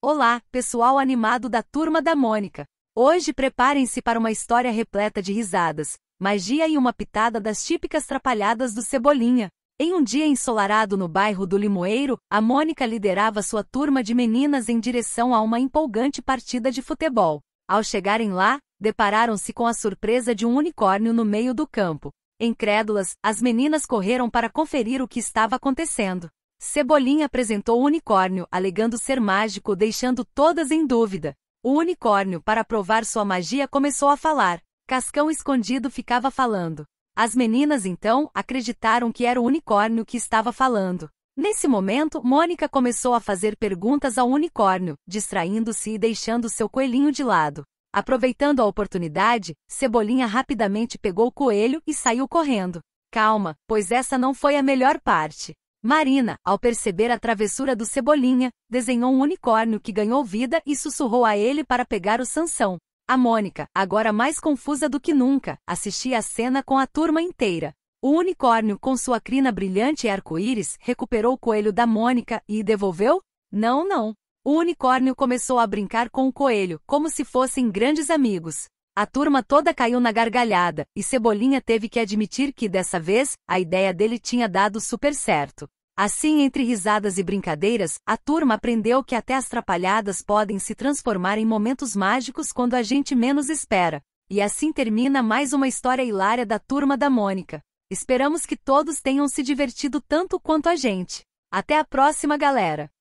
Olá, pessoal animado da turma da Mônica. Hoje preparem-se para uma história repleta de risadas, magia e uma pitada das típicas trapalhadas do Cebolinha. Em um dia ensolarado no bairro do Limoeiro, a Mônica liderava sua turma de meninas em direção a uma empolgante partida de futebol. Ao chegarem lá, depararam-se com a surpresa de um unicórnio no meio do campo. Incrédulas, as meninas correram para conferir o que estava acontecendo. Cebolinha apresentou o unicórnio, alegando ser mágico, deixando todas em dúvida. O unicórnio, para provar sua magia, começou a falar. Cascão escondido ficava falando. As meninas então acreditaram que era o unicórnio que estava falando. Nesse momento, Mônica começou a fazer perguntas ao unicórnio, distraindo-se e deixando seu coelhinho de lado. Aproveitando a oportunidade, Cebolinha rapidamente pegou o coelho e saiu correndo. Calma, pois essa não foi a melhor parte. Marina, ao perceber a travessura do Cebolinha, desenhou um unicórnio que ganhou vida e sussurrou a ele para pegar o Sansão. A Mônica, agora mais confusa do que nunca, assistia a cena com a turma inteira. O unicórnio, com sua crina brilhante e arco-íris, recuperou o coelho da Mônica e devolveu? Não, não. O unicórnio começou a brincar com o coelho, como se fossem grandes amigos. A turma toda caiu na gargalhada, e Cebolinha teve que admitir que dessa vez, a ideia dele tinha dado super certo. Assim, entre risadas e brincadeiras, a turma aprendeu que até as trapalhadas podem se transformar em momentos mágicos quando a gente menos espera. E assim termina mais uma história hilária da turma da Mônica. Esperamos que todos tenham se divertido tanto quanto a gente. Até a próxima, galera!